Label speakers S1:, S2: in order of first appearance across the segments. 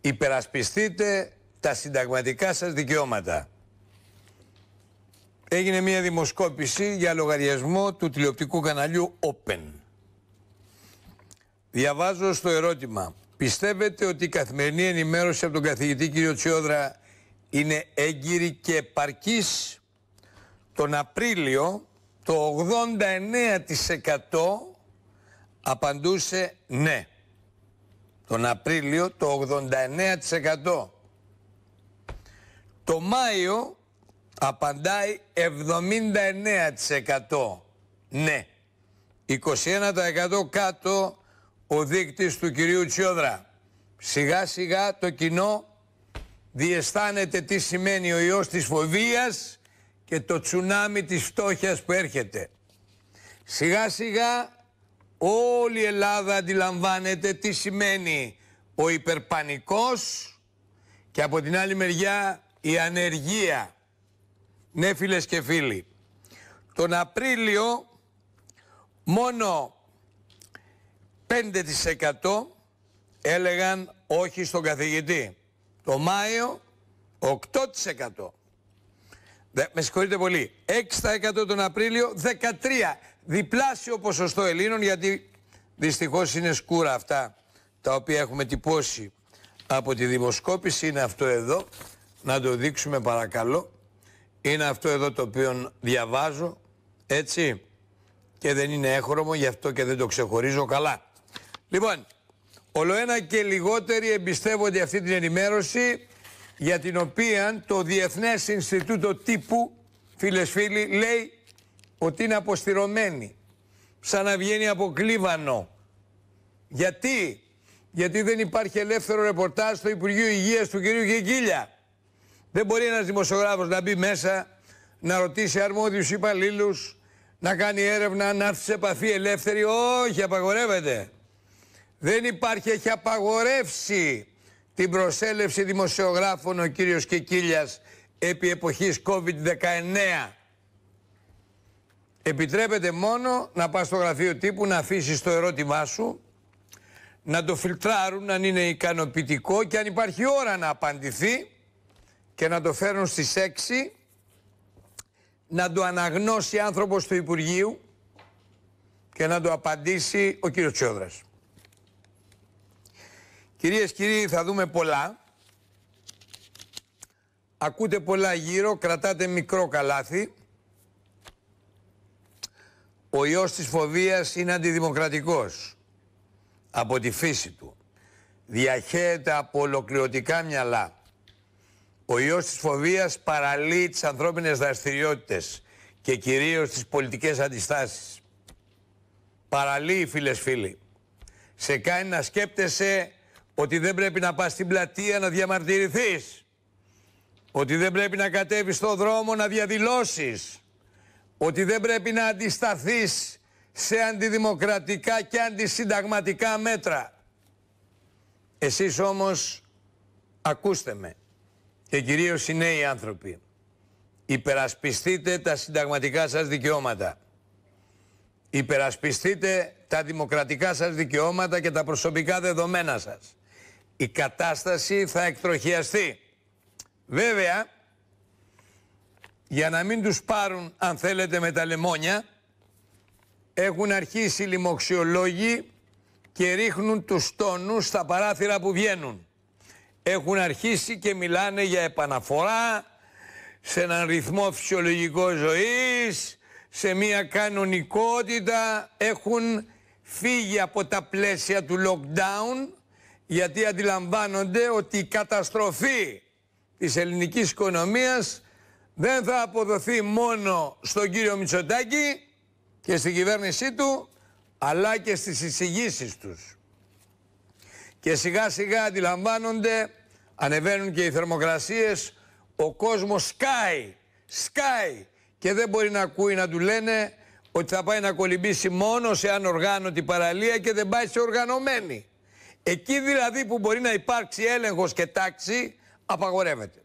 S1: υπερασπιστείτε τα συνταγματικά σας δικαιώματα. Έγινε μια δημοσκόπηση για λογαριασμό του τηλεοπτικού καναλιού Open. Διαβάζω στο ερώτημα. Πιστεύετε ότι η καθημερινή ενημέρωση από τον καθηγητή κύριο Τσιόδρα είναι έγκυρη και επαρκής. Τον Απρίλιο το 89% απαντούσε ναι. Τον Απρίλιο το 89%. Το Μάιο απαντάει 79% ναι. 21% κάτω ο δείκτης του κυρίου Τσιόδρα. Σιγά σιγά το κοινό διαισθάνεται τι σημαίνει ο ιός της φοβίας και το τσουνάμι της φτώχειας που έρχεται. Σιγά σιγά όλη η Ελλάδα αντιλαμβάνεται τι σημαίνει ο υπερπανικός και από την άλλη μεριά η ανεργία. Ναι φίλες και φίλοι, τον Απρίλιο μόνο 5% έλεγαν όχι στον καθηγητή. Το Μάιο 8%. με συγχωρείτε πολύ. 6% τον Απρίλιο, 13% διπλάσιο ποσοστό Ελλήνων γιατί δυστυχώς είναι σκούρα αυτά τα οποία έχουμε τυπώσει από τη δημοσκόπηση είναι αυτό εδώ να το δείξουμε παρακαλώ είναι αυτό εδώ το οποίο διαβάζω έτσι και δεν είναι έχρωμο γι' αυτό και δεν το ξεχωρίζω καλά λοιπόν ολοένα και λιγότεροι εμπιστεύονται αυτή την ενημέρωση για την οποία το Διεθνές Ινστιτούτο Τύπου φίλες φίλοι λέει ότι είναι αποστηρωμένη, σαν να βγαίνει από κλίβανο. Γιατί, γιατί δεν υπάρχει ελεύθερο ρεπορτάζ στο Υπουργείο Υγείας του κυρίου Γεγγίλια. Δεν μπορεί ένας δημοσιογράφος να μπει μέσα, να ρωτήσει αρμόδιους υπαλλήλους, να κάνει έρευνα, να έρθει σε επαφή ελεύθερη. Όχι, απαγορεύεται. Δεν υπάρχει, έχει απαγορεύσει την προσέλευση δημοσιογράφων ο κύριος Κικίλιας επί εποχής COVID-19. Επιτρέπεται μόνο να πας στο γραφείο τύπου, να αφήσεις το ερώτημά σου, να το φιλτράρουν αν είναι ικανοποιητικό και αν υπάρχει ώρα να απαντηθεί και να το φέρουν στις 6, να το αναγνώσει άνθρωπος του Υπουργείου και να το απαντήσει ο κύριος Τσιόδρας. Κυρίες, κύριοι, θα δούμε πολλά. Ακούτε πολλά γύρω, κρατάτε μικρό καλάθι. Ο ιός της φοβίας είναι αντιδημοκρατικός από τη φύση του. Διαχέεται από ολοκληρωτικά μυαλά. Ο ιός της φοβίας παραλύει τις ανθρώπινες δραστηριότητες και κυρίως τις πολιτικές αντιστάσεις. Παραλύει φίλες φίλοι. Σε κάνει να σκέπτεσαι ότι δεν πρέπει να πας στην πλατεία να διαμαρτυρηθείς. Ότι δεν πρέπει να κατέβεις στον δρόμο να διαδηλώσεις ότι δεν πρέπει να αντισταθείς σε αντιδημοκρατικά και αντισυνταγματικά μέτρα. Εσείς όμως, ακούστε με, και κυρίως οι νέοι άνθρωποι, υπερασπιστείτε τα συνταγματικά σας δικαιώματα. Υπερασπιστείτε τα δημοκρατικά σας δικαιώματα και τα προσωπικά δεδομένα σας. Η κατάσταση θα εκτροχιαστεί. Βέβαια, για να μην τους πάρουν αν θέλετε με τα λεμόνια έχουν αρχίσει οι λοιμοξιολόγοι και ρίχνουν τους τόνους στα παράθυρα που βγαίνουν. Έχουν αρχίσει και μιλάνε για επαναφορά σε έναν ρυθμό φυσιολογικό ζωής, σε μια κανονικότητα. Έχουν φύγει από τα πλαίσια του lockdown γιατί αντιλαμβάνονται ότι η καταστροφή της ελληνικής οικονομίας δεν θα αποδοθεί μόνο στον κύριο Μητσοτάκη και στην κυβέρνησή του, αλλά και στις εισηγήσεις τους. Και σιγά σιγά αντιλαμβάνονται, ανεβαίνουν και οι θερμοκρασίες, ο κόσμος σκάει, σκάει και δεν μπορεί να ακούει να του λένε ότι θα πάει να κολυμπήσει μόνο σε ανοργάνωτη παραλία και δεν πάει σε οργανωμένη. Εκεί δηλαδή που μπορεί να υπάρξει έλεγχος και τάξη, απαγορεύεται.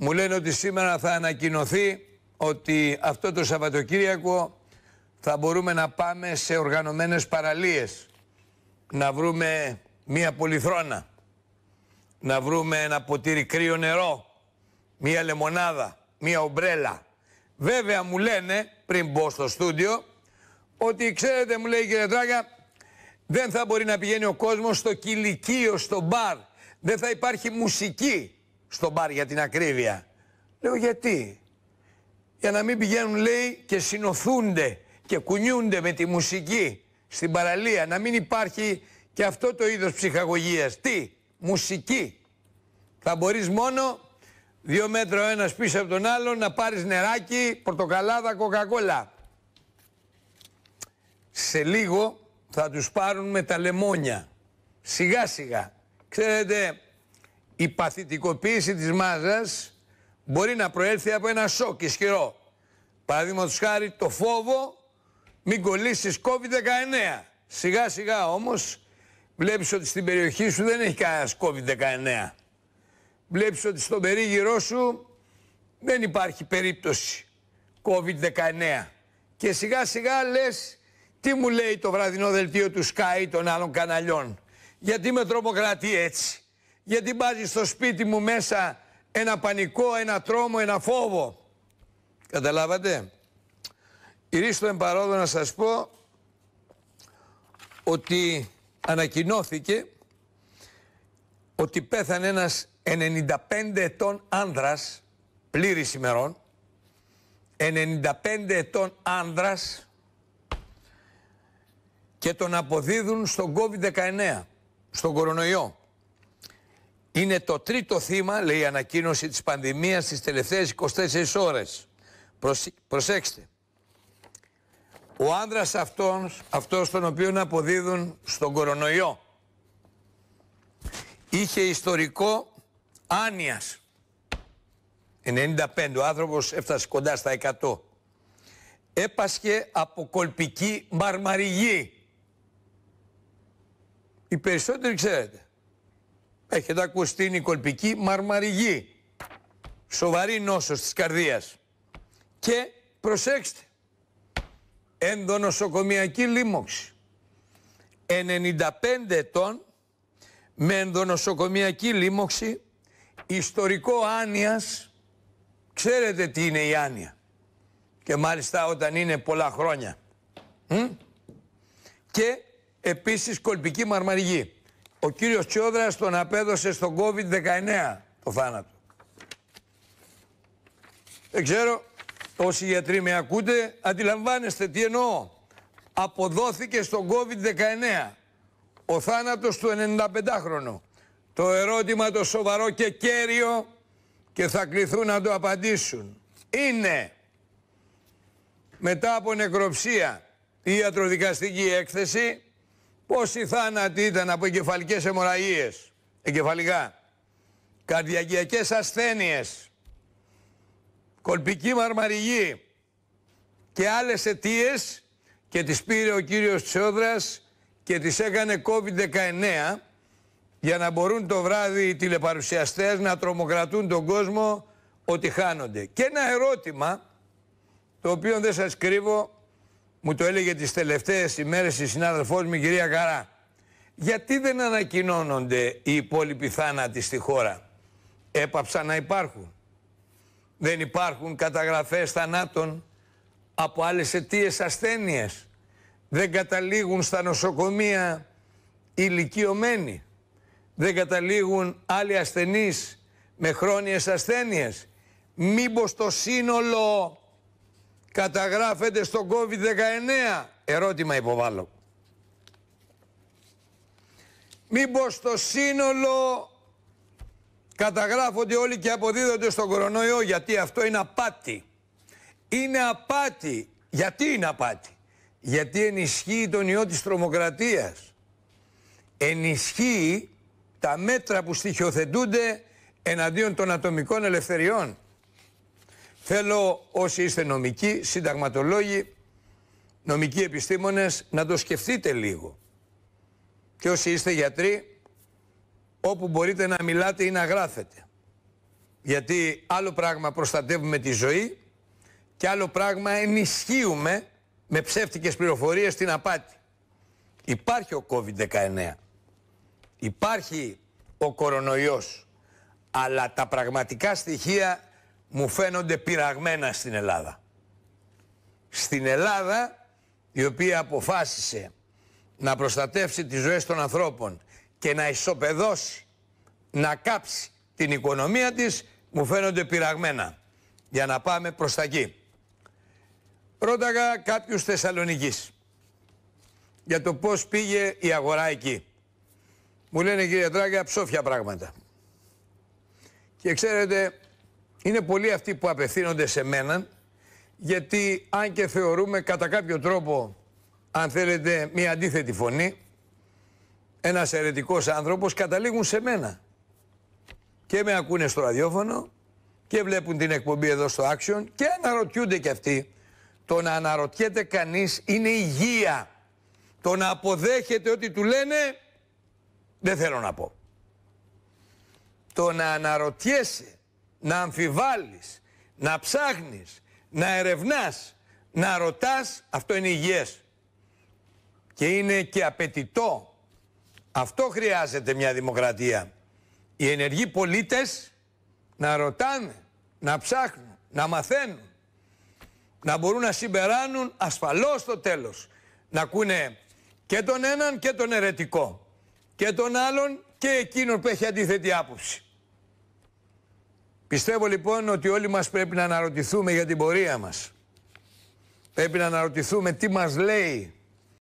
S1: Μου λένε ότι σήμερα θα ανακοινωθεί ότι αυτό το Σαββατοκύριακο θα μπορούμε να πάμε σε οργανωμένες παραλίες. Να βρούμε μία πολυθρόνα. Να βρούμε ένα ποτήρι κρύο νερό. Μία λεμονάδα. Μία ομπρέλα. Βέβαια μου λένε πριν μπω στο στούντιο ότι ξέρετε μου λέει κύριε Τράγκα δεν θα μπορεί να πηγαίνει ο κόσμος στο κηλικείο, στο μπαρ. Δεν θα υπάρχει μουσική στο μπαρ για την ακρίβεια. Λέω γιατί. Για να μην πηγαίνουν λέει και συνοθούνται και κουνιούνται με τη μουσική στην παραλία. Να μην υπάρχει και αυτό το είδος ψυχαγωγίας. Τι. Μουσική. Θα μπορείς μόνο δύο μέτρα ο ένας πίσω από τον άλλο να πάρεις νεράκι, πορτοκαλάδα, κοκακόλα. Σε λίγο θα τους πάρουν με τα λεμόνια. Σιγά σιγά. Ξέρετε, η παθητικοποίηση της μάζας μπορεί να προέλθει από ένα σοκ ισχυρό. Παραδείγματος χάρη το φόβο μην κολλήσεις COVID-19. Σιγά σιγά όμως βλέπεις ότι στην περιοχή σου δεν έχει κανένας COVID-19. Βλέπεις ότι στον περίγυρό σου δεν υπάρχει περίπτωση COVID-19. Και σιγά σιγά λες τι μου λέει το βραδινό δελτίο του Sky των άλλων καναλιών. Γιατί με τρομοκρατεί έτσι γιατί μπάζει στο σπίτι μου μέσα ένα πανικό, ένα τρόμο, ένα φόβο. Καταλάβατε. Ηρίστο εμπαρόδο να σας πω ότι ανακοινώθηκε ότι πέθανε ένας 95 ετών άνδρας πλήρης ημερών 95 ετών άνδρας και τον αποδίδουν στον COVID-19, στον κορονοϊό. Είναι το τρίτο θύμα, λέει η ανακοίνωση της πανδημίας στις τελευταίες 24 ώρες. προσέξτε. Ο άνδρας αυτός, αυτός τον οποίο αποδίδουν στον κορονοϊό, είχε ιστορικό άνοιας. 95, ο άνθρωπος έφτασε κοντά στα 100. Έπασχε από κολπική μαρμαριγή. Οι περισσότεροι ξέρετε. Έχετε ακούσει την η κολπική μαρμαριγή. Σοβαρή νόσος της καρδίας. Και προσέξτε. Ενδονοσοκομιακή λίμωξη. 95 ετών με ενδονοσοκομιακή λίμωξη, ιστορικό άνοιας, ξέρετε τι είναι η άνοια. Και μάλιστα όταν είναι πολλά χρόνια. Και επίσης κολπική μαρμαριγή ο κύριος Τσιόδρας τον απέδωσε στον COVID-19 το θάνατο. Δεν ξέρω, όσοι γιατροί με ακούτε, αντιλαμβάνεστε τι εννοώ. Αποδόθηκε στον COVID-19 ο θάνατος του 95χρονου. Το ερώτημα το σοβαρό και κέριο και θα κληθούν να το απαντήσουν. Είναι μετά από νεκροψία η ιατροδικαστική έκθεση Πόσοι θάνατοι ήταν από εγκεφαλικές αιμορραγίες, εγκεφαλικά, καρδιακιακές ασθένειες, κολπική μαρμαριγή και άλλες αιτίες και τις πήρε ο κύριος Τσόδρας και τις έκανε COVID-19 για να μπορούν το βράδυ οι τηλεπαρουσιαστές να τρομοκρατούν τον κόσμο ότι χάνονται. Και ένα ερώτημα, το οποίο δεν σας κρύβω, μου το έλεγε τις τελευταίες ημέρες η συνάδελφός μου η κυρία Καρά. Γιατί δεν ανακοινώνονται οι υπόλοιποι θάνατοι στη χώρα. Έπαψαν να υπάρχουν. Δεν υπάρχουν καταγραφές θανάτων από άλλες αιτίες ασθένειες. Δεν καταλήγουν στα νοσοκομεία ηλικιωμένοι. Δεν καταλήγουν άλλοι ασθενείς με χρόνιες ασθένειες. Μήπως το σύνολο καταγράφεται στο COVID-19. Ερώτημα υποβάλλω. Μήπως το σύνολο καταγράφονται όλοι και αποδίδονται στον κορονοϊό γιατί αυτό είναι απάτη. Είναι απάτη. Γιατί είναι απάτη. Γιατί ενισχύει τον ιό της τρομοκρατίας. Ενισχύει τα μέτρα που στοιχειοθετούνται εναντίον των ατομικών ελευθεριών. Θέλω όσοι είστε νομικοί, συνταγματολόγοι, νομικοί επιστήμονες να το σκεφτείτε λίγο. Και όσοι είστε γιατροί, όπου μπορείτε να μιλάτε ή να γράφετε. Γιατί άλλο πράγμα προστατεύουμε τη ζωή και άλλο πράγμα ενισχύουμε με ψεύτικες πληροφορίες την απάτη. Υπάρχει ο COVID-19. Υπάρχει ο κορονοϊός. Αλλά τα πραγματικά στοιχεία μου φαίνονται πειραγμένα στην Ελλάδα. Στην Ελλάδα η οποία αποφάσισε να προστατεύσει τις ζωές των ανθρώπων και να ισοπεδώσει, να κάψει την οικονομία της, μου φαίνονται πειραγμένα για να πάμε προς τα εκεί. Ρώταγα κάποιους Θεσσαλονικής για το πώς πήγε η αγορά εκεί. Μου λένε κύριε Τράγκα ψόφια πράγματα. Και ξέρετε είναι πολλοί αυτοί που απευθύνονται σε μένα γιατί αν και θεωρούμε κατά κάποιο τρόπο αν θέλετε μια αντίθετη φωνή ένας αιρετικός άνθρωπος καταλήγουν σε μένα και με ακούνε στο ραδιόφωνο και βλέπουν την εκπομπή εδώ στο Action και αναρωτιούνται κι αυτοί το να αναρωτιέται κανείς είναι υγεία το να αποδέχεται ότι του λένε δεν θέλω να πω το να αναρωτιέσαι να αμφιβάλλεις, να ψάχνεις, να ερευνάς, να ρωτάς, αυτό είναι υγιές. Και είναι και απαιτητό. Αυτό χρειάζεται μια δημοκρατία. Οι ενεργοί πολίτες να ρωτάνε, να ψάχνουν, να μαθαίνουν, να μπορούν να συμπεράνουν ασφαλώς στο τέλος. Να ακούνε και τον έναν και τον ερετικό και τον άλλον και εκείνον που έχει αντίθετη άποψη. Πιστεύω λοιπόν ότι όλοι μας πρέπει να αναρωτηθούμε για την πορεία μας. Πρέπει να αναρωτηθούμε τι μας λέει